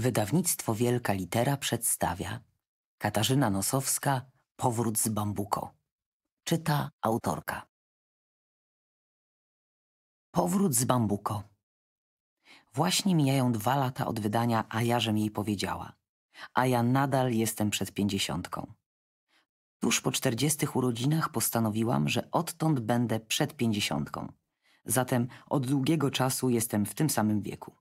Wydawnictwo Wielka Litera przedstawia Katarzyna Nosowska Powrót z Bambuko. Czyta autorka. Powrót z Bambuko. Właśnie mijają dwa lata od wydania, a jażem jej powiedziała. A ja nadal jestem przed pięćdziesiątką. Tuż po czterdziestych urodzinach postanowiłam, że odtąd będę przed pięćdziesiątką. Zatem od długiego czasu jestem w tym samym wieku.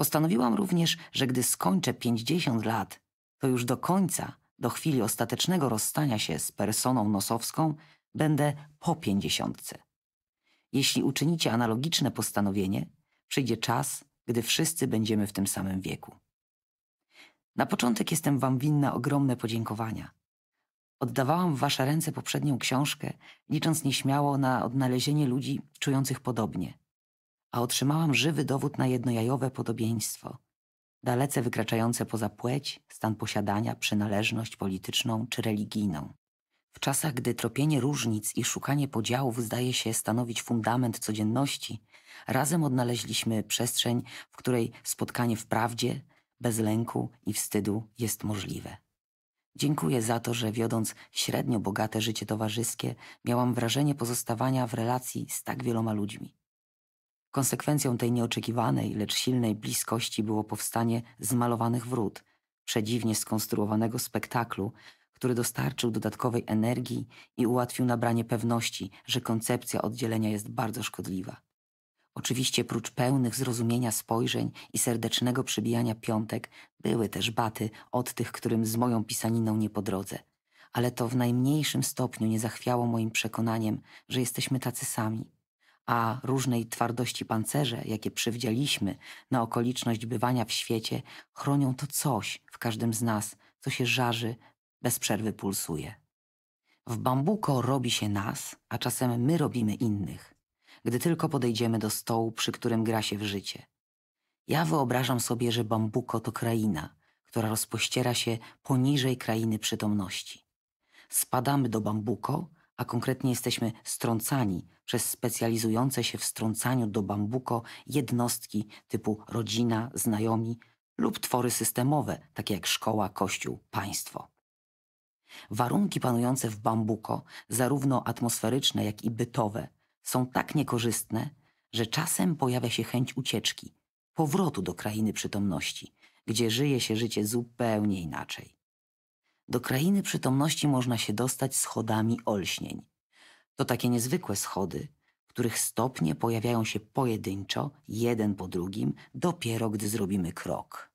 Postanowiłam również, że gdy skończę 50 lat, to już do końca, do chwili ostatecznego rozstania się z personą nosowską, będę po pięćdziesiątce. Jeśli uczynicie analogiczne postanowienie, przyjdzie czas, gdy wszyscy będziemy w tym samym wieku. Na początek jestem Wam winna ogromne podziękowania. Oddawałam w Wasze ręce poprzednią książkę, licząc nieśmiało na odnalezienie ludzi czujących podobnie a otrzymałam żywy dowód na jednojajowe podobieństwo, dalece wykraczające poza płeć, stan posiadania, przynależność polityczną czy religijną. W czasach, gdy tropienie różnic i szukanie podziałów zdaje się stanowić fundament codzienności, razem odnaleźliśmy przestrzeń, w której spotkanie w prawdzie, bez lęku i wstydu jest możliwe. Dziękuję za to, że wiodąc średnio bogate życie towarzyskie, miałam wrażenie pozostawania w relacji z tak wieloma ludźmi. Konsekwencją tej nieoczekiwanej, lecz silnej bliskości było powstanie zmalowanych wrót, przedziwnie skonstruowanego spektaklu, który dostarczył dodatkowej energii i ułatwił nabranie pewności, że koncepcja oddzielenia jest bardzo szkodliwa. Oczywiście prócz pełnych zrozumienia spojrzeń i serdecznego przybijania piątek, były też baty od tych, którym z moją pisaniną nie po drodze. Ale to w najmniejszym stopniu nie zachwiało moim przekonaniem, że jesteśmy tacy sami a różnej twardości pancerze, jakie przywdzieliśmy na okoliczność bywania w świecie, chronią to coś w każdym z nas, co się żarzy, bez przerwy pulsuje. W bambuko robi się nas, a czasem my robimy innych, gdy tylko podejdziemy do stołu, przy którym gra się w życie. Ja wyobrażam sobie, że bambuko to kraina, która rozpościera się poniżej krainy przytomności. Spadamy do bambuko, a konkretnie jesteśmy strącani przez specjalizujące się w strącaniu do bambuko jednostki typu rodzina, znajomi lub twory systemowe, takie jak szkoła, kościół, państwo. Warunki panujące w bambuko, zarówno atmosferyczne, jak i bytowe, są tak niekorzystne, że czasem pojawia się chęć ucieczki, powrotu do krainy przytomności, gdzie żyje się życie zupełnie inaczej. Do krainy przytomności można się dostać schodami olśnień, to takie niezwykłe schody, których stopnie pojawiają się pojedynczo, jeden po drugim, dopiero gdy zrobimy krok.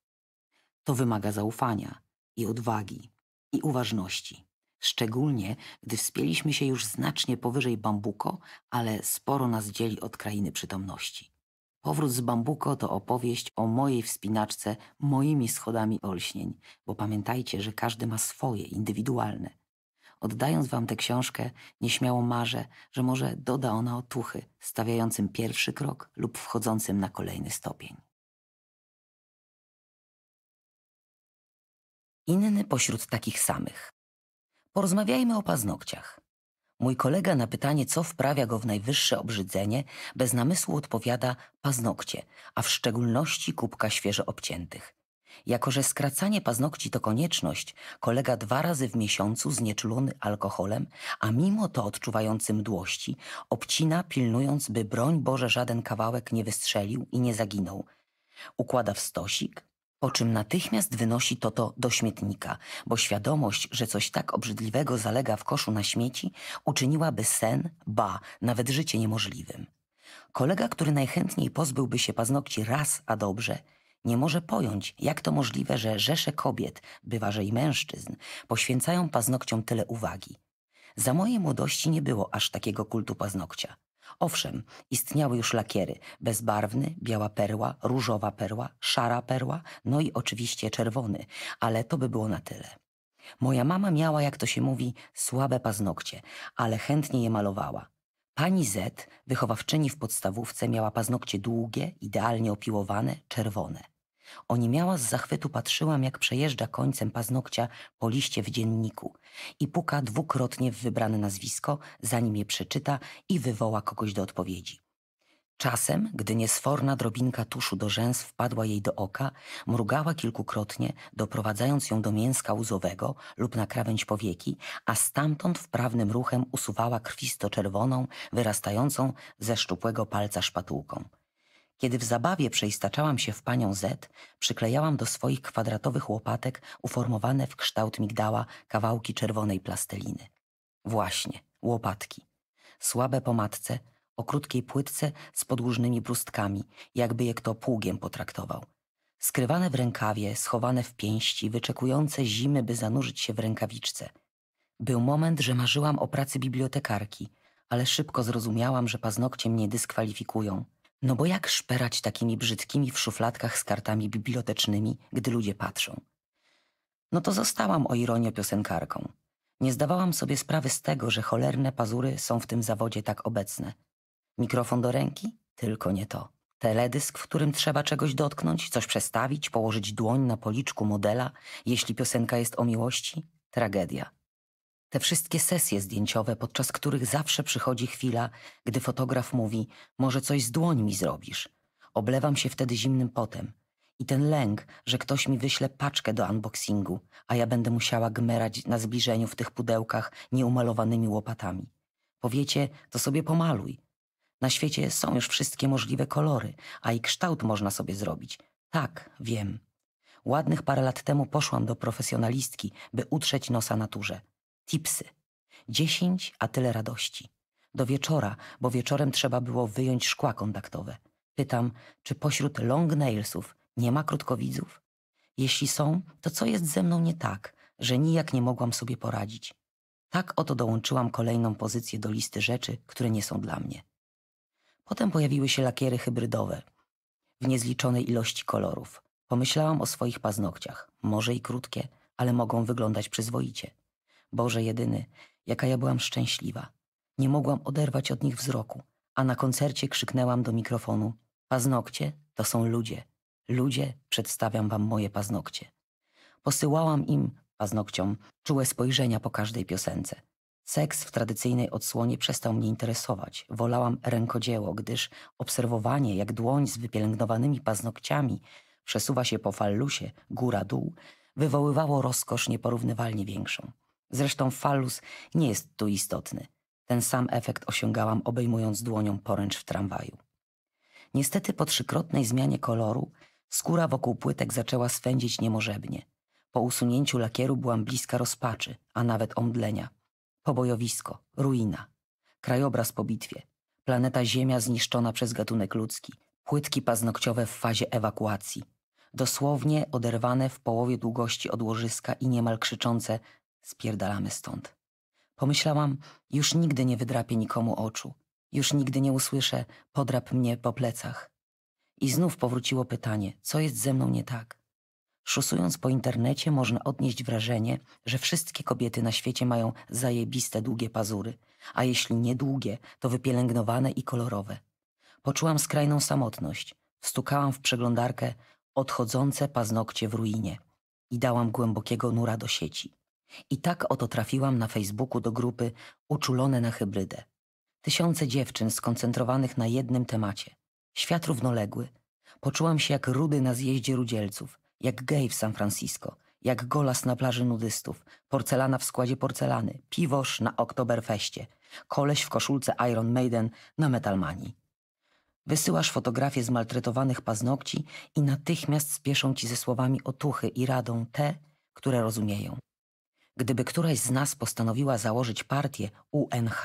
To wymaga zaufania i odwagi i uważności, szczególnie gdy wspięliśmy się już znacznie powyżej Bambuko, ale sporo nas dzieli od krainy przytomności. Powrót z Bambuko to opowieść o mojej wspinaczce moimi schodami olśnień, bo pamiętajcie, że każdy ma swoje, indywidualne – Oddając wam tę książkę, nieśmiało marzę, że może doda ona otuchy, stawiającym pierwszy krok lub wchodzącym na kolejny stopień. Inny pośród takich samych. Porozmawiajmy o paznokciach. Mój kolega na pytanie, co wprawia go w najwyższe obrzydzenie, bez namysłu odpowiada paznokcie, a w szczególności kubka świeżo obciętych. Jako, że skracanie paznokci to konieczność, kolega dwa razy w miesiącu znieczulony alkoholem, a mimo to odczuwający mdłości, obcina pilnując, by broń Boże żaden kawałek nie wystrzelił i nie zaginął. Układa w stosik, po czym natychmiast wynosi to to do śmietnika, bo świadomość, że coś tak obrzydliwego zalega w koszu na śmieci, uczyniłaby sen, ba, nawet życie niemożliwym. Kolega, który najchętniej pozbyłby się paznokci raz, a dobrze – nie może pojąć, jak to możliwe, że rzesze kobiet, bywa że i mężczyzn, poświęcają paznokciom tyle uwagi. Za mojej młodości nie było aż takiego kultu paznokcia. Owszem, istniały już lakiery: bezbarwny, biała perła, różowa perła, szara perła, no i oczywiście czerwony, ale to by było na tyle. Moja mama miała, jak to się mówi, słabe paznokcie, ale chętnie je malowała. Pani Z, wychowawczyni w podstawówce, miała paznokcie długie, idealnie opiłowane, czerwone. Oniemiała z zachwytu patrzyłam, jak przejeżdża końcem paznokcia po liście w dzienniku i puka dwukrotnie w wybrane nazwisko, zanim je przeczyta i wywoła kogoś do odpowiedzi. Czasem, gdy niesforna drobinka tuszu do rzęs wpadła jej do oka, mrugała kilkukrotnie, doprowadzając ją do mięska łzowego lub na krawędź powieki, a stamtąd wprawnym ruchem usuwała krwisto-czerwoną, wyrastającą ze szczupłego palca szpatułką. Kiedy w zabawie przeistaczałam się w panią Z, przyklejałam do swoich kwadratowych łopatek uformowane w kształt migdała kawałki czerwonej plasteliny. Właśnie, łopatki. Słabe po matce, o krótkiej płytce z podłużnymi brustkami, jakby je kto pługiem potraktował. Skrywane w rękawie, schowane w pięści, wyczekujące zimy, by zanurzyć się w rękawiczce. Był moment, że marzyłam o pracy bibliotekarki, ale szybko zrozumiałam, że paznokcie mnie dyskwalifikują – no bo jak szperać takimi brzydkimi w szufladkach z kartami bibliotecznymi, gdy ludzie patrzą? No to zostałam o ironię piosenkarką. Nie zdawałam sobie sprawy z tego, że cholerne pazury są w tym zawodzie tak obecne. Mikrofon do ręki? Tylko nie to. Teledysk, w którym trzeba czegoś dotknąć, coś przestawić, położyć dłoń na policzku modela, jeśli piosenka jest o miłości? Tragedia. Te wszystkie sesje zdjęciowe, podczas których zawsze przychodzi chwila, gdy fotograf mówi: Może coś z dłońmi zrobisz. Oblewam się wtedy zimnym potem. I ten lęk, że ktoś mi wyśle paczkę do unboxingu, a ja będę musiała gmerać na zbliżeniu w tych pudełkach nieumalowanymi łopatami. Powiecie, to sobie pomaluj. Na świecie są już wszystkie możliwe kolory, a i kształt można sobie zrobić. Tak, wiem. Ładnych parę lat temu poszłam do profesjonalistki, by utrzeć nosa naturze tipsy. Dziesięć, a tyle radości. Do wieczora, bo wieczorem trzeba było wyjąć szkła kontaktowe. Pytam, czy pośród long nailsów nie ma krótkowidzów? Jeśli są, to co jest ze mną nie tak, że nijak nie mogłam sobie poradzić? Tak oto dołączyłam kolejną pozycję do listy rzeczy, które nie są dla mnie. Potem pojawiły się lakiery hybrydowe w niezliczonej ilości kolorów. Pomyślałam o swoich paznokciach, może i krótkie, ale mogą wyglądać przyzwoicie. Boże jedyny, jaka ja byłam szczęśliwa. Nie mogłam oderwać od nich wzroku, a na koncercie krzyknęłam do mikrofonu: Paznokcie to są ludzie. Ludzie, przedstawiam wam moje paznokcie. Posyłałam im, paznokciom, czułe spojrzenia po każdej piosence. Seks w tradycyjnej odsłonie przestał mnie interesować. Wolałam rękodzieło, gdyż obserwowanie, jak dłoń z wypielęgnowanymi paznokciami przesuwa się po fallusie, góra-dół, wywoływało rozkosz nieporównywalnie większą. Zresztą falus nie jest tu istotny. Ten sam efekt osiągałam obejmując dłonią poręcz w tramwaju. Niestety po trzykrotnej zmianie koloru skóra wokół płytek zaczęła swędzić niemożebnie. Po usunięciu lakieru byłam bliska rozpaczy, a nawet omdlenia. Pobojowisko, ruina, krajobraz po bitwie, planeta Ziemia zniszczona przez gatunek ludzki, płytki paznokciowe w fazie ewakuacji, dosłownie oderwane w połowie długości od łożyska i niemal krzyczące Spierdalamy stąd. Pomyślałam, już nigdy nie wydrapię nikomu oczu. Już nigdy nie usłyszę, podrap mnie po plecach. I znów powróciło pytanie, co jest ze mną nie tak? Szusując po internecie można odnieść wrażenie, że wszystkie kobiety na świecie mają zajebiste długie pazury, a jeśli nie długie, to wypielęgnowane i kolorowe. Poczułam skrajną samotność. Wstukałam w przeglądarkę odchodzące paznokcie w ruinie i dałam głębokiego nura do sieci. I tak oto trafiłam na Facebooku do grupy Uczulone na hybrydę. Tysiące dziewczyn skoncentrowanych na jednym temacie. Świat równoległy. Poczułam się jak rudy na zjeździe rudzielców, jak gej w San Francisco, jak golas na plaży nudystów, porcelana w składzie porcelany, piwosz na Oktoberfeście, koleś w koszulce Iron Maiden na Metalmanii. Wysyłasz fotografie z maltretowanych paznokci i natychmiast spieszą ci ze słowami otuchy i radą te, które rozumieją. Gdyby któraś z nas postanowiła założyć partię UNH,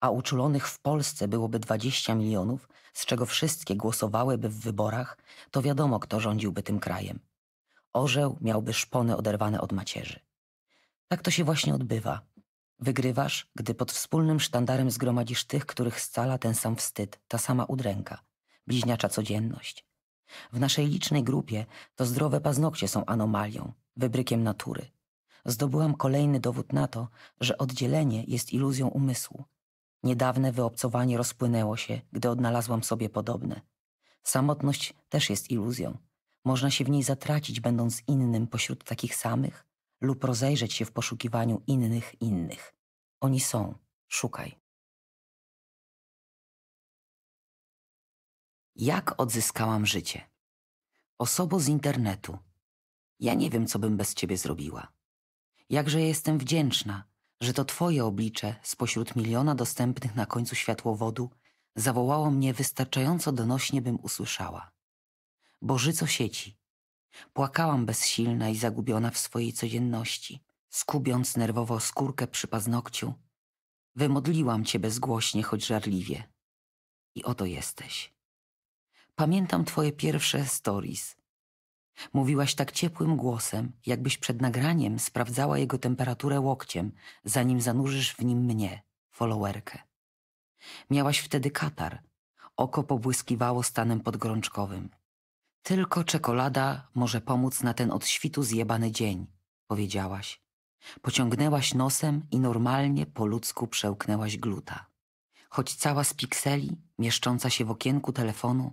a uczulonych w Polsce byłoby 20 milionów, z czego wszystkie głosowałyby w wyborach, to wiadomo, kto rządziłby tym krajem. Orzeł miałby szpony oderwane od macierzy. Tak to się właśnie odbywa. Wygrywasz, gdy pod wspólnym sztandarem zgromadzisz tych, których scala ten sam wstyd, ta sama udręka, bliźniacza codzienność. W naszej licznej grupie to zdrowe paznokcie są anomalią, wybrykiem natury zdobyłam kolejny dowód na to, że oddzielenie jest iluzją umysłu. Niedawne wyobcowanie rozpłynęło się, gdy odnalazłam sobie podobne. Samotność też jest iluzją. Można się w niej zatracić, będąc innym pośród takich samych, lub rozejrzeć się w poszukiwaniu innych innych. Oni są, szukaj. Jak odzyskałam życie? Osobo z internetu. Ja nie wiem, co bym bez ciebie zrobiła. Jakże jestem wdzięczna, że to Twoje oblicze spośród miliona dostępnych na końcu światłowodu zawołało mnie wystarczająco donośnie, bym usłyszała. Bożyco sieci. Płakałam bezsilna i zagubiona w swojej codzienności, skubiąc nerwowo skórkę przy paznokciu. Wymodliłam Cię bezgłośnie, choć żarliwie. I oto jesteś. Pamiętam Twoje pierwsze stories, Mówiłaś tak ciepłym głosem, jakbyś przed nagraniem sprawdzała jego temperaturę łokciem, zanim zanurzysz w nim mnie, followerkę. Miałaś wtedy katar. Oko pobłyskiwało stanem podgorączkowym. Tylko czekolada może pomóc na ten od świtu zjebany dzień, powiedziałaś. Pociągnęłaś nosem i normalnie po ludzku przełknęłaś gluta. Choć cała z pikseli, mieszcząca się w okienku telefonu,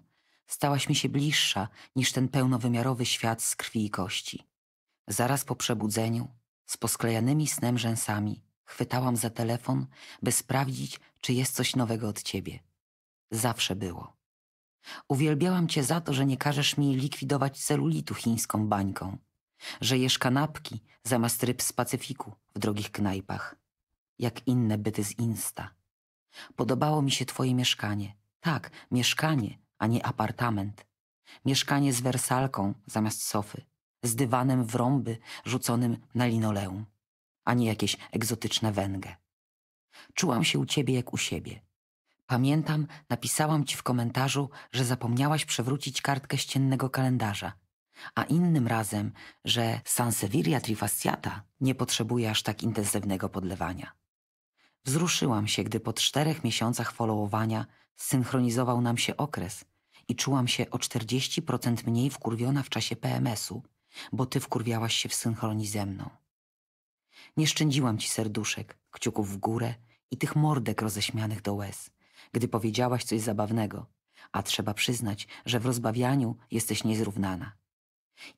stałaś mi się bliższa niż ten pełnowymiarowy świat z krwi i kości. Zaraz po przebudzeniu, z posklejanymi snem rzęsami, chwytałam za telefon, by sprawdzić, czy jest coś nowego od ciebie. Zawsze było. Uwielbiałam cię za to, że nie każesz mi likwidować celulitu chińską bańką, że jesz kanapki zamiast ryb z Pacyfiku w drogich knajpach, jak inne byty z Insta. Podobało mi się twoje mieszkanie. Tak, mieszkanie, a nie apartament. Mieszkanie z wersalką zamiast sofy, z dywanem w rąby rzuconym na linoleum, a nie jakieś egzotyczne węgę. Czułam się u ciebie jak u siebie. Pamiętam, napisałam ci w komentarzu, że zapomniałaś przewrócić kartkę ściennego kalendarza, a innym razem, że Sansevieria trifasciata nie potrzebuje aż tak intensywnego podlewania. Wzruszyłam się, gdy po czterech miesiącach followowania synchronizował nam się okres, i czułam się o 40% mniej wkurwiona w czasie PMS-u, bo ty wkurwiałaś się w synchronii ze mną. Nie szczędziłam ci serduszek, kciuków w górę i tych mordek roześmianych do łez, gdy powiedziałaś coś zabawnego, a trzeba przyznać, że w rozbawianiu jesteś niezrównana.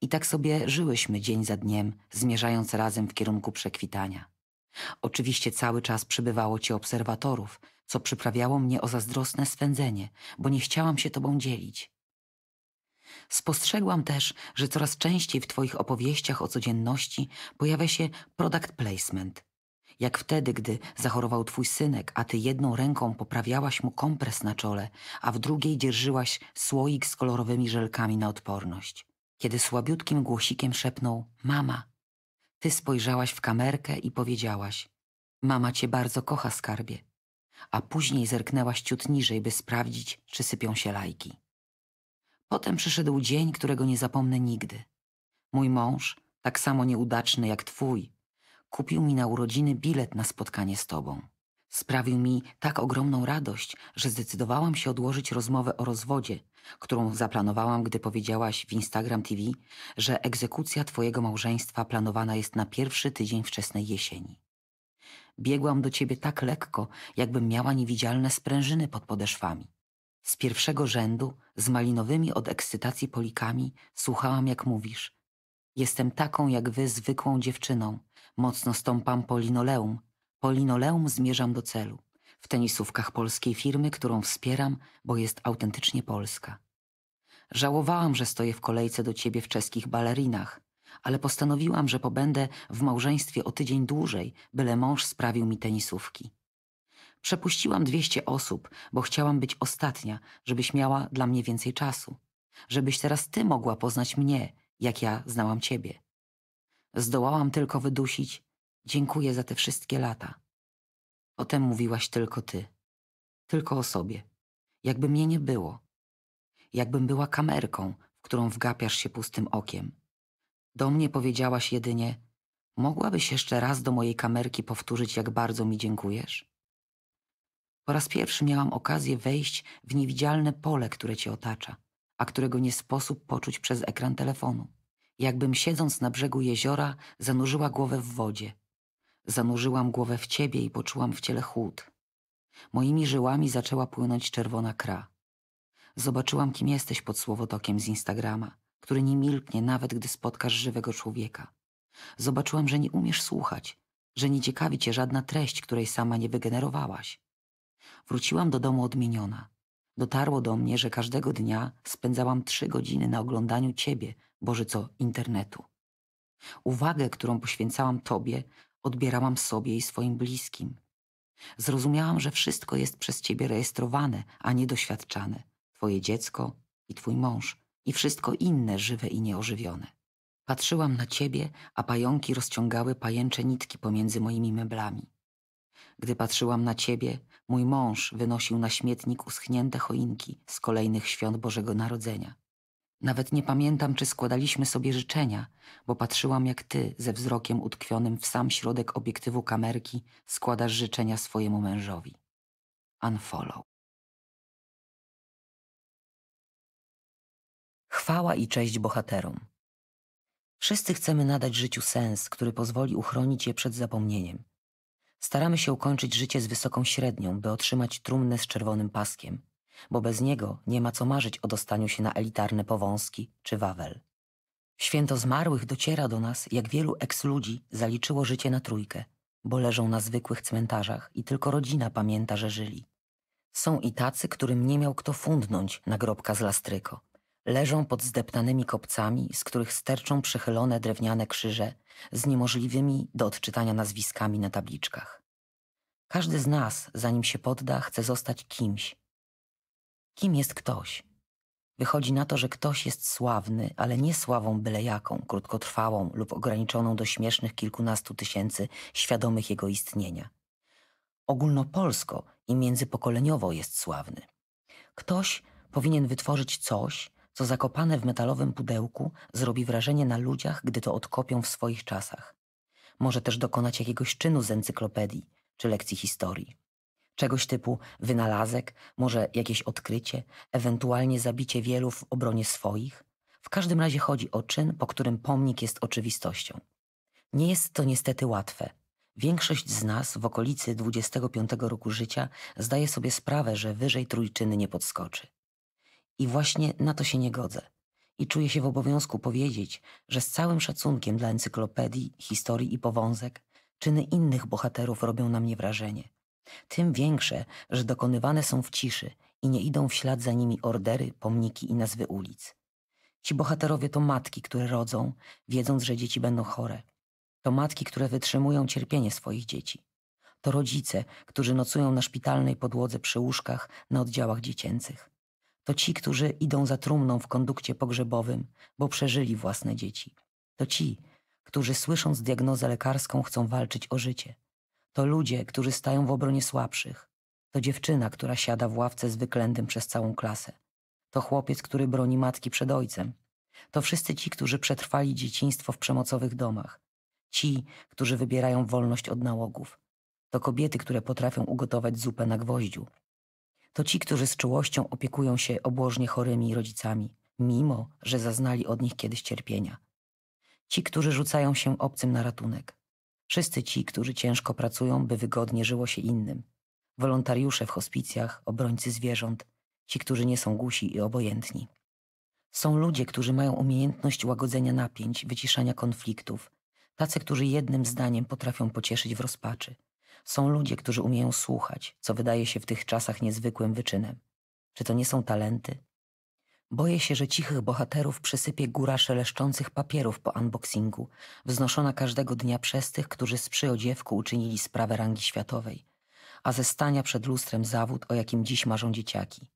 I tak sobie żyłyśmy dzień za dniem, zmierzając razem w kierunku przekwitania. Oczywiście cały czas przybywało ci obserwatorów, co przyprawiało mnie o zazdrosne swędzenie, bo nie chciałam się tobą dzielić. Spostrzegłam też, że coraz częściej w twoich opowieściach o codzienności pojawia się product placement. Jak wtedy, gdy zachorował twój synek, a ty jedną ręką poprawiałaś mu kompres na czole, a w drugiej dzierżyłaś słoik z kolorowymi żelkami na odporność. Kiedy słabiutkim głosikiem szepnął Mama, ty spojrzałaś w kamerkę i powiedziałaś Mama cię bardzo kocha, skarbie a później zerknęła ściut niżej, by sprawdzić, czy sypią się lajki. Potem przyszedł dzień, którego nie zapomnę nigdy. Mój mąż, tak samo nieudaczny jak twój, kupił mi na urodziny bilet na spotkanie z tobą. Sprawił mi tak ogromną radość, że zdecydowałam się odłożyć rozmowę o rozwodzie, którą zaplanowałam, gdy powiedziałaś w Instagram TV, że egzekucja twojego małżeństwa planowana jest na pierwszy tydzień wczesnej jesieni. Biegłam do ciebie tak lekko, jakbym miała niewidzialne sprężyny pod podeszwami. Z pierwszego rzędu, z malinowymi od ekscytacji polikami, słuchałam jak mówisz. Jestem taką jak wy, zwykłą dziewczyną. Mocno stąpam po linoleum. Po linoleum zmierzam do celu. W tenisówkach polskiej firmy, którą wspieram, bo jest autentycznie polska. Żałowałam, że stoję w kolejce do ciebie w czeskich balerinach ale postanowiłam, że pobędę w małżeństwie o tydzień dłużej, byle mąż sprawił mi tenisówki. Przepuściłam dwieście osób, bo chciałam być ostatnia, żebyś miała dla mnie więcej czasu. Żebyś teraz ty mogła poznać mnie, jak ja znałam ciebie. Zdołałam tylko wydusić. Dziękuję za te wszystkie lata. Potem mówiłaś tylko ty. Tylko o sobie. Jakby mnie nie było. Jakbym była kamerką, w którą wgapiasz się pustym okiem. Do mnie powiedziałaś jedynie: Mogłabyś jeszcze raz do mojej kamerki powtórzyć, jak bardzo mi dziękujesz? Po raz pierwszy miałam okazję wejść w niewidzialne pole, które cię otacza, a którego nie sposób poczuć przez ekran telefonu. Jakbym siedząc na brzegu jeziora zanurzyła głowę w wodzie. Zanurzyłam głowę w ciebie i poczułam w ciele chłód. Moimi żyłami zaczęła płynąć czerwona kra. Zobaczyłam, kim jesteś pod słowotokiem z Instagrama który nie milknie nawet gdy spotkasz żywego człowieka. Zobaczyłam, że nie umiesz słuchać, że nie ciekawi cię żadna treść, której sama nie wygenerowałaś. Wróciłam do domu odmieniona. Dotarło do mnie, że każdego dnia spędzałam trzy godziny na oglądaniu ciebie, Boże co, internetu. Uwagę, którą poświęcałam tobie, odbierałam sobie i swoim bliskim. Zrozumiałam, że wszystko jest przez ciebie rejestrowane, a nie doświadczane. Twoje dziecko i twój mąż, i wszystko inne żywe i nieożywione. Patrzyłam na ciebie, a pająki rozciągały pajęcze nitki pomiędzy moimi meblami. Gdy patrzyłam na ciebie, mój mąż wynosił na śmietnik uschnięte choinki z kolejnych świąt Bożego Narodzenia. Nawet nie pamiętam, czy składaliśmy sobie życzenia, bo patrzyłam jak ty, ze wzrokiem utkwionym w sam środek obiektywu kamerki, składasz życzenia swojemu mężowi. Unfollow. Chwała i cześć bohaterom. Wszyscy chcemy nadać życiu sens, który pozwoli uchronić je przed zapomnieniem. Staramy się ukończyć życie z wysoką średnią, by otrzymać trumnę z czerwonym paskiem, bo bez niego nie ma co marzyć o dostaniu się na elitarne powązki czy wawel. Święto zmarłych dociera do nas, jak wielu eks-ludzi zaliczyło życie na trójkę, bo leżą na zwykłych cmentarzach i tylko rodzina pamięta, że żyli. Są i tacy, którym nie miał kto fundnąć nagrobka z lastryko, Leżą pod zdeptanymi kopcami, z których sterczą przechylone drewniane krzyże z niemożliwymi do odczytania nazwiskami na tabliczkach. Każdy z nas, zanim się podda, chce zostać kimś. Kim jest ktoś? Wychodzi na to, że ktoś jest sławny, ale nie sławą byle jaką, krótkotrwałą lub ograniczoną do śmiesznych kilkunastu tysięcy świadomych jego istnienia. Ogólnopolsko i międzypokoleniowo jest sławny. Ktoś powinien wytworzyć coś, co zakopane w metalowym pudełku zrobi wrażenie na ludziach, gdy to odkopią w swoich czasach. Może też dokonać jakiegoś czynu z encyklopedii czy lekcji historii. Czegoś typu wynalazek, może jakieś odkrycie, ewentualnie zabicie wielu w obronie swoich. W każdym razie chodzi o czyn, po którym pomnik jest oczywistością. Nie jest to niestety łatwe. Większość z nas w okolicy 25 roku życia zdaje sobie sprawę, że wyżej trójczyny nie podskoczy. I właśnie na to się nie godzę. I czuję się w obowiązku powiedzieć, że z całym szacunkiem dla encyklopedii, historii i powązek, czyny innych bohaterów robią na mnie wrażenie. Tym większe, że dokonywane są w ciszy i nie idą w ślad za nimi ordery, pomniki i nazwy ulic. Ci bohaterowie to matki, które rodzą, wiedząc, że dzieci będą chore. To matki, które wytrzymują cierpienie swoich dzieci. To rodzice, którzy nocują na szpitalnej podłodze przy łóżkach na oddziałach dziecięcych. To ci, którzy idą za trumną w kondukcie pogrzebowym, bo przeżyli własne dzieci. To ci, którzy słysząc diagnozę lekarską chcą walczyć o życie. To ludzie, którzy stają w obronie słabszych. To dziewczyna, która siada w ławce z wyklętym przez całą klasę. To chłopiec, który broni matki przed ojcem. To wszyscy ci, którzy przetrwali dzieciństwo w przemocowych domach. Ci, którzy wybierają wolność od nałogów. To kobiety, które potrafią ugotować zupę na gwoździu to ci, którzy z czułością opiekują się obłożnie chorymi rodzicami, mimo że zaznali od nich kiedyś cierpienia. Ci, którzy rzucają się obcym na ratunek. Wszyscy ci, którzy ciężko pracują, by wygodnie żyło się innym. Wolontariusze w hospicjach, obrońcy zwierząt, ci, którzy nie są głusi i obojętni. Są ludzie, którzy mają umiejętność łagodzenia napięć, wyciszania konfliktów, tacy, którzy jednym zdaniem potrafią pocieszyć w rozpaczy, są ludzie, którzy umieją słuchać, co wydaje się w tych czasach niezwykłym wyczynem. Czy to nie są talenty? Boję się, że cichych bohaterów przysypie góra szeleszczących papierów po unboxingu, wznoszona każdego dnia przez tych, którzy z przyodziewku uczynili sprawę rangi światowej, a ze stania przed lustrem zawód, o jakim dziś marzą dzieciaki.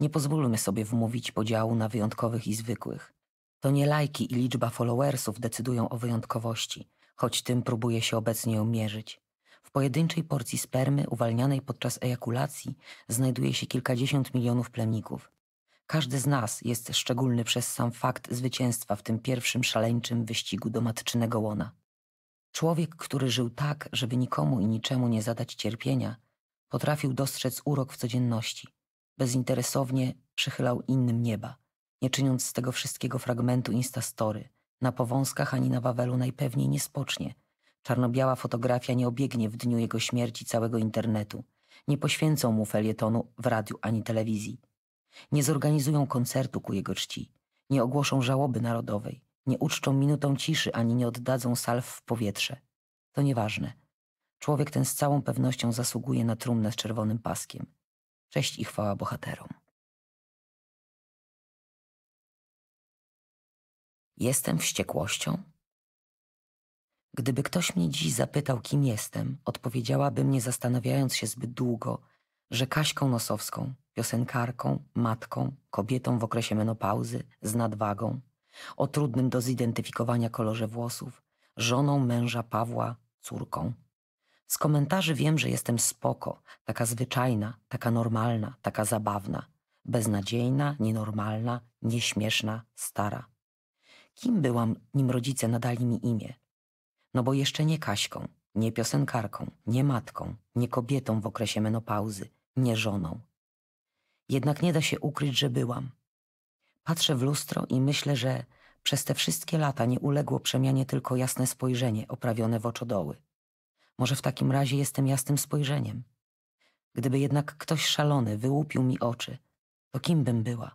Nie pozwólmy sobie wmówić podziału na wyjątkowych i zwykłych. To nie lajki i liczba followersów decydują o wyjątkowości, choć tym próbuje się obecnie ją mierzyć pojedynczej porcji spermy uwalnianej podczas ejakulacji znajduje się kilkadziesiąt milionów plemników. Każdy z nas jest szczególny przez sam fakt zwycięstwa w tym pierwszym szaleńczym wyścigu do matczynego łona. Człowiek, który żył tak, żeby nikomu i niczemu nie zadać cierpienia, potrafił dostrzec urok w codzienności. Bezinteresownie przychylał innym nieba, nie czyniąc z tego wszystkiego fragmentu instastory. Na powązkach ani na Wawelu najpewniej nie spocznie – Czarno-biała fotografia nie obiegnie w dniu jego śmierci całego internetu. Nie poświęcą mu felietonu w radiu ani telewizji. Nie zorganizują koncertu ku jego czci. Nie ogłoszą żałoby narodowej. Nie uczczą minutą ciszy ani nie oddadzą salw w powietrze. To nieważne. Człowiek ten z całą pewnością zasługuje na trumnę z czerwonym paskiem. Cześć i chwała bohaterom. Jestem wściekłością? Gdyby ktoś mnie dziś zapytał, kim jestem, odpowiedziałabym, nie zastanawiając się zbyt długo, że Kaśką Nosowską, piosenkarką, matką, kobietą w okresie menopauzy, z nadwagą, o trudnym do zidentyfikowania kolorze włosów, żoną męża Pawła, córką. Z komentarzy wiem, że jestem spoko, taka zwyczajna, taka normalna, taka zabawna, beznadziejna, nienormalna, nieśmieszna, stara. Kim byłam, nim rodzice nadali mi imię? No bo jeszcze nie Kaśką, nie piosenkarką, nie matką, nie kobietą w okresie menopauzy, nie żoną. Jednak nie da się ukryć, że byłam. Patrzę w lustro i myślę, że przez te wszystkie lata nie uległo przemianie tylko jasne spojrzenie oprawione w oczodoły. Może w takim razie jestem jasnym spojrzeniem. Gdyby jednak ktoś szalony wyłupił mi oczy, to kim bym była?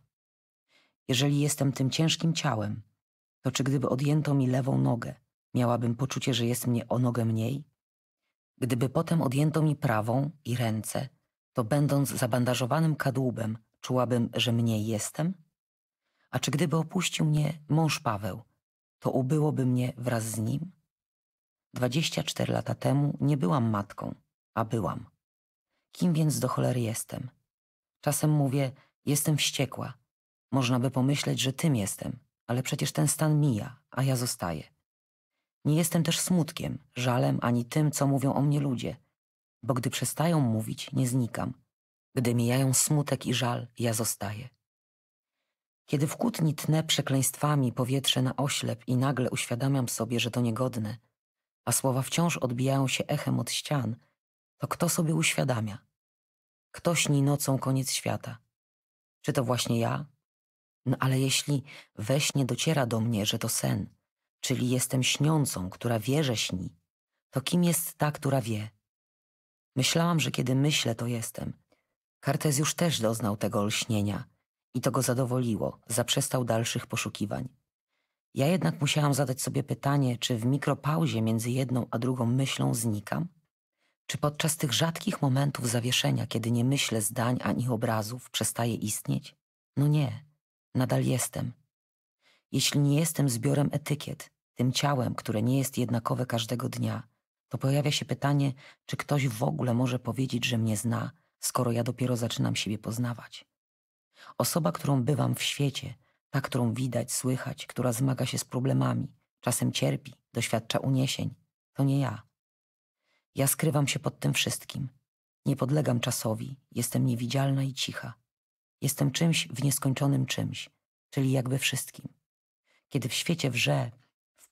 Jeżeli jestem tym ciężkim ciałem, to czy gdyby odjęto mi lewą nogę, miałabym poczucie, że jest mnie o nogę mniej? Gdyby potem odjęto mi prawą i ręce, to będąc zabandażowanym kadłubem, czułabym, że mniej jestem? A czy gdyby opuścił mnie mąż Paweł, to ubyłoby mnie wraz z nim? 24 lata temu nie byłam matką, a byłam. Kim więc do cholery jestem? Czasem mówię, jestem wściekła. Można by pomyśleć, że tym jestem, ale przecież ten stan mija, a ja zostaję. Nie jestem też smutkiem, żalem ani tym, co mówią o mnie ludzie, bo gdy przestają mówić, nie znikam. Gdy mijają smutek i żal, ja zostaję. Kiedy w kłótni tnę przekleństwami powietrze na oślep i nagle uświadamiam sobie, że to niegodne, a słowa wciąż odbijają się echem od ścian, to kto sobie uświadamia? Kto śni nocą koniec świata? Czy to właśnie ja? No ale jeśli we śnie dociera do mnie, że to sen, czyli jestem śniącą, która wie, że śni, to kim jest ta, która wie? Myślałam, że kiedy myślę, to jestem. Kartezjusz też doznał tego olśnienia i to go zadowoliło, zaprzestał dalszych poszukiwań. Ja jednak musiałam zadać sobie pytanie, czy w mikropauzie między jedną a drugą myślą znikam? Czy podczas tych rzadkich momentów zawieszenia, kiedy nie myślę zdań ani obrazów, przestaję istnieć? No nie, nadal jestem. Jeśli nie jestem zbiorem etykiet, tym ciałem, które nie jest jednakowe każdego dnia, to pojawia się pytanie, czy ktoś w ogóle może powiedzieć, że mnie zna, skoro ja dopiero zaczynam siebie poznawać. Osoba, którą bywam w świecie, ta, którą widać, słychać, która zmaga się z problemami, czasem cierpi, doświadcza uniesień, to nie ja. Ja skrywam się pod tym wszystkim. Nie podlegam czasowi, jestem niewidzialna i cicha. Jestem czymś w nieskończonym czymś, czyli jakby wszystkim. Kiedy w świecie wrze,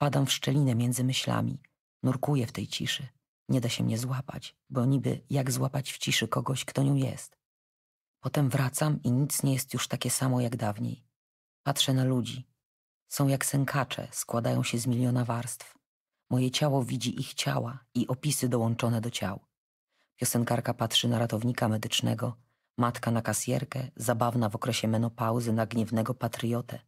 Wpadam w szczelinę między myślami. Nurkuję w tej ciszy. Nie da się mnie złapać, bo niby jak złapać w ciszy kogoś, kto nią jest. Potem wracam i nic nie jest już takie samo jak dawniej. Patrzę na ludzi. Są jak sękacze, składają się z miliona warstw. Moje ciało widzi ich ciała i opisy dołączone do ciał. Piosenkarka patrzy na ratownika medycznego, matka na kasjerkę, zabawna w okresie menopauzy na gniewnego patriotę.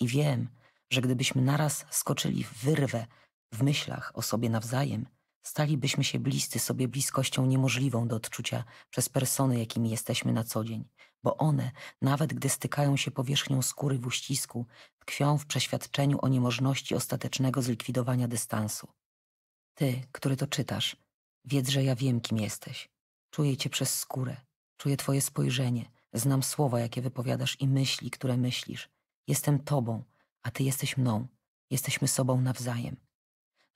I wiem, że gdybyśmy naraz skoczyli w wyrwę w myślach o sobie nawzajem, stalibyśmy się bliscy sobie bliskością niemożliwą do odczucia przez persony, jakimi jesteśmy na co dzień, bo one, nawet gdy stykają się powierzchnią skóry w uścisku, tkwią w przeświadczeniu o niemożności ostatecznego zlikwidowania dystansu. Ty, który to czytasz, wiedz, że ja wiem, kim jesteś. Czuję cię przez skórę, czuję twoje spojrzenie, znam słowa, jakie wypowiadasz i myśli, które myślisz. Jestem tobą, a ty jesteś mną. Jesteśmy sobą nawzajem.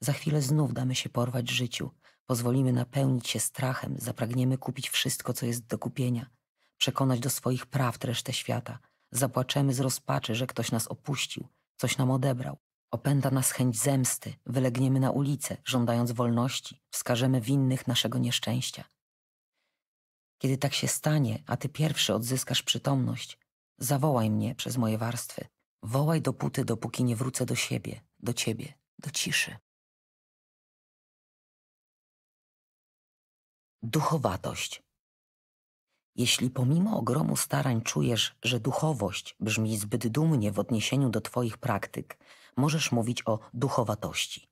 Za chwilę znów damy się porwać życiu, pozwolimy napełnić się strachem, zapragniemy kupić wszystko, co jest do kupienia, przekonać do swoich prawd resztę świata, zapłaczemy z rozpaczy, że ktoś nas opuścił, coś nam odebrał. Opęta nas chęć zemsty, wylegniemy na ulicę, żądając wolności, wskażemy winnych naszego nieszczęścia. Kiedy tak się stanie, a ty pierwszy odzyskasz przytomność, zawołaj mnie przez moje warstwy. Wołaj dopóty, dopóki nie wrócę do siebie, do ciebie, do ciszy. Duchowatość. Jeśli pomimo ogromu starań czujesz, że duchowość brzmi zbyt dumnie w odniesieniu do Twoich praktyk, możesz mówić o duchowatości.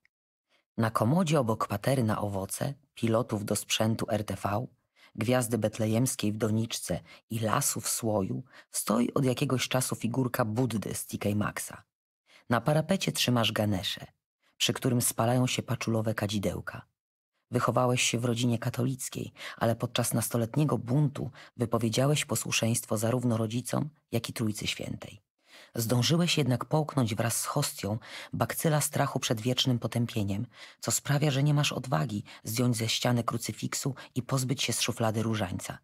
Na komodzie obok patery na owoce, pilotów do sprzętu RTV, gwiazdy betlejemskiej w doniczce i lasu w słoju stoi od jakiegoś czasu figurka Buddy z TK Maxa. Na parapecie trzymasz ganesze, przy którym spalają się paczulowe kadzidełka. Wychowałeś się w rodzinie katolickiej, ale podczas nastoletniego buntu wypowiedziałeś posłuszeństwo zarówno rodzicom, jak i Trójcy Świętej. Zdążyłeś jednak połknąć wraz z hostią bakcyla strachu przed wiecznym potępieniem, co sprawia, że nie masz odwagi zdjąć ze ściany krucyfiksu i pozbyć się z szuflady różańca.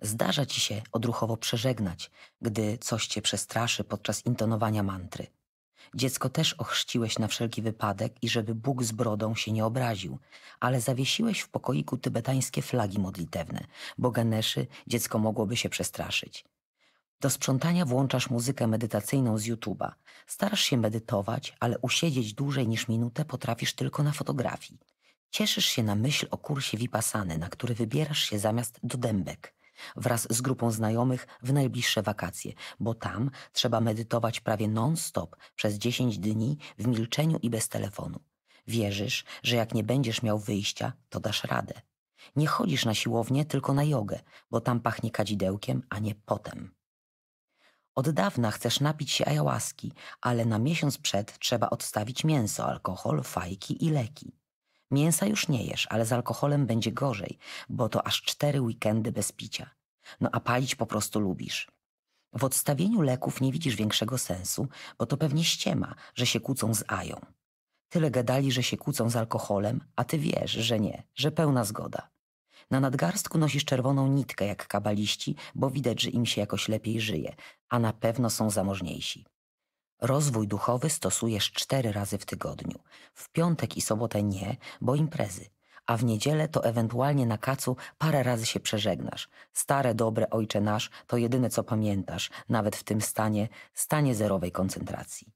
Zdarza ci się odruchowo przeżegnać, gdy coś cię przestraszy podczas intonowania mantry. Dziecko też ochrzciłeś na wszelki wypadek i żeby Bóg z brodą się nie obraził, ale zawiesiłeś w pokoiku tybetańskie flagi modlitewne, bo Ganeszy dziecko mogłoby się przestraszyć. Do sprzątania włączasz muzykę medytacyjną z YouTube'a. Starasz się medytować, ale usiedzieć dłużej niż minutę potrafisz tylko na fotografii. Cieszysz się na myśl o kursie Vipassany, na który wybierasz się zamiast do dębek wraz z grupą znajomych w najbliższe wakacje, bo tam trzeba medytować prawie non-stop przez 10 dni w milczeniu i bez telefonu. Wierzysz, że jak nie będziesz miał wyjścia, to dasz radę. Nie chodzisz na siłownię, tylko na jogę, bo tam pachnie kadzidełkiem, a nie potem. Od dawna chcesz napić się ajałaski, ale na miesiąc przed trzeba odstawić mięso, alkohol, fajki i leki. Mięsa już nie jesz, ale z alkoholem będzie gorzej, bo to aż cztery weekendy bez picia. No a palić po prostu lubisz. W odstawieniu leków nie widzisz większego sensu, bo to pewnie ściema, że się kłócą z ają. Tyle gadali, że się kłócą z alkoholem, a ty wiesz, że nie, że pełna zgoda. Na nadgarstku nosisz czerwoną nitkę jak kabaliści, bo widać, że im się jakoś lepiej żyje, a na pewno są zamożniejsi. Rozwój duchowy stosujesz cztery razy w tygodniu. W piątek i sobotę nie, bo imprezy. A w niedzielę to ewentualnie na kacu parę razy się przeżegnasz. Stare, dobre Ojcze Nasz to jedyne co pamiętasz, nawet w tym stanie, stanie zerowej koncentracji.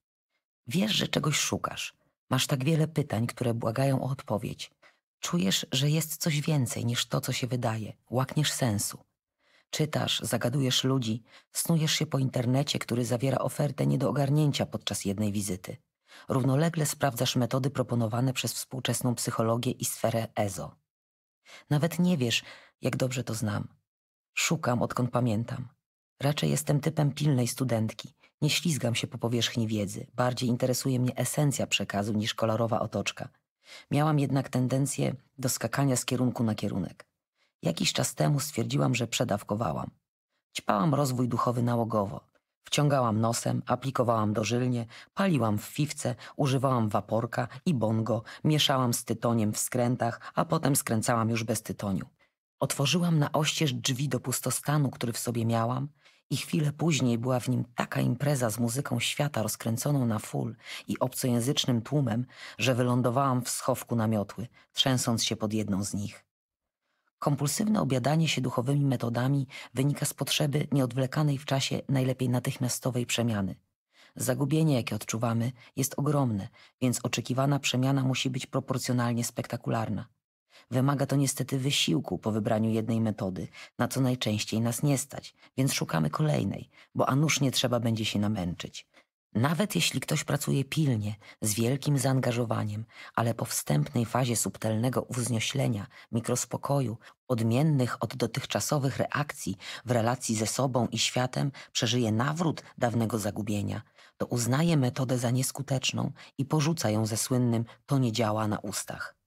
Wiesz, że czegoś szukasz. Masz tak wiele pytań, które błagają o odpowiedź. Czujesz, że jest coś więcej niż to, co się wydaje, łakniesz sensu. Czytasz, zagadujesz ludzi, snujesz się po internecie, który zawiera ofertę nie do ogarnięcia podczas jednej wizyty. Równolegle sprawdzasz metody proponowane przez współczesną psychologię i sferę EZO. Nawet nie wiesz, jak dobrze to znam. Szukam, odkąd pamiętam. Raczej jestem typem pilnej studentki. Nie ślizgam się po powierzchni wiedzy. Bardziej interesuje mnie esencja przekazu niż kolorowa otoczka. Miałam jednak tendencję do skakania z kierunku na kierunek. Jakiś czas temu stwierdziłam, że przedawkowałam. Ćpałam rozwój duchowy nałogowo. Wciągałam nosem, aplikowałam dożylnie, paliłam w fiwce, używałam waporka i bongo, mieszałam z tytoniem w skrętach, a potem skręcałam już bez tytoniu. Otworzyłam na oścież drzwi do pustostanu, który w sobie miałam i chwilę później była w nim taka impreza z muzyką świata rozkręconą na full i obcojęzycznym tłumem, że wylądowałam w schowku na miotły, trzęsąc się pod jedną z nich. Kompulsywne obiadanie się duchowymi metodami wynika z potrzeby nieodwlekanej w czasie najlepiej natychmiastowej przemiany. Zagubienie, jakie odczuwamy, jest ogromne, więc oczekiwana przemiana musi być proporcjonalnie spektakularna. Wymaga to niestety wysiłku po wybraniu jednej metody, na co najczęściej nas nie stać, więc szukamy kolejnej, bo a nuż nie trzeba będzie się namęczyć. Nawet jeśli ktoś pracuje pilnie, z wielkim zaangażowaniem, ale po wstępnej fazie subtelnego uwznioślenia, mikrospokoju, odmiennych od dotychczasowych reakcji w relacji ze sobą i światem, przeżyje nawrót dawnego zagubienia, to uznaje metodę za nieskuteczną i porzuca ją ze słynnym to nie działa na ustach.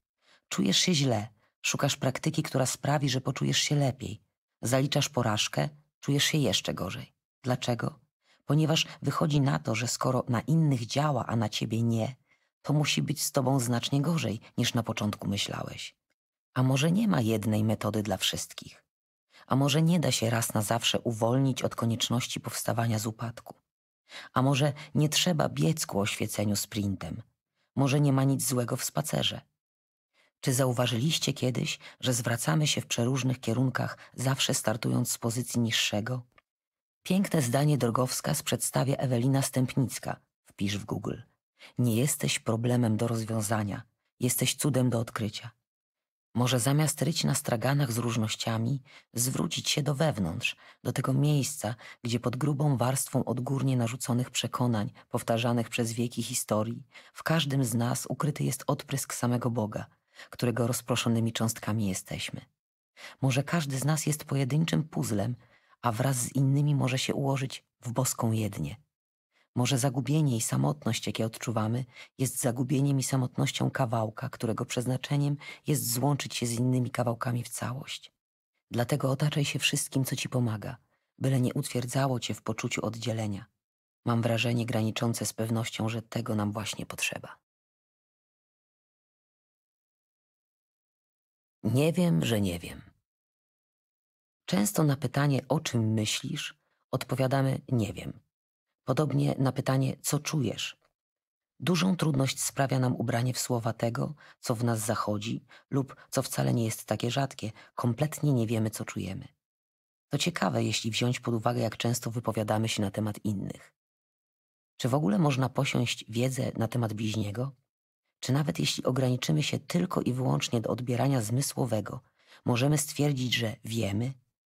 Czujesz się źle, szukasz praktyki, która sprawi, że poczujesz się lepiej. Zaliczasz porażkę, czujesz się jeszcze gorzej. Dlaczego? Ponieważ wychodzi na to, że skoro na innych działa, a na ciebie nie, to musi być z tobą znacznie gorzej niż na początku myślałeś. A może nie ma jednej metody dla wszystkich? A może nie da się raz na zawsze uwolnić od konieczności powstawania z upadku? A może nie trzeba biec ku oświeceniu sprintem? Może nie ma nic złego w spacerze? Czy zauważyliście kiedyś, że zwracamy się w przeróżnych kierunkach, zawsze startując z pozycji niższego? Piękne zdanie drogowskaz przedstawia Ewelina Stępnicka. Wpisz w Google. Nie jesteś problemem do rozwiązania, jesteś cudem do odkrycia. Może zamiast ryć na straganach z różnościami, zwrócić się do wewnątrz, do tego miejsca, gdzie pod grubą warstwą odgórnie narzuconych przekonań, powtarzanych przez wieki historii, w każdym z nas ukryty jest odprysk samego Boga – którego rozproszonymi cząstkami jesteśmy. Może każdy z nas jest pojedynczym puzzlem, a wraz z innymi może się ułożyć w boską jednię. Może zagubienie i samotność, jakie odczuwamy, jest zagubieniem i samotnością kawałka, którego przeznaczeniem jest złączyć się z innymi kawałkami w całość. Dlatego otaczaj się wszystkim, co ci pomaga, byle nie utwierdzało cię w poczuciu oddzielenia. Mam wrażenie graniczące z pewnością, że tego nam właśnie potrzeba. Nie wiem, że nie wiem. Często na pytanie, o czym myślisz, odpowiadamy nie wiem. Podobnie na pytanie, co czujesz. Dużą trudność sprawia nam ubranie w słowa tego, co w nas zachodzi, lub co wcale nie jest takie rzadkie, kompletnie nie wiemy, co czujemy. To ciekawe, jeśli wziąć pod uwagę, jak często wypowiadamy się na temat innych. Czy w ogóle można posiąść wiedzę na temat bliźniego? Czy nawet jeśli ograniczymy się tylko i wyłącznie do odbierania zmysłowego, możemy stwierdzić, że wiemy,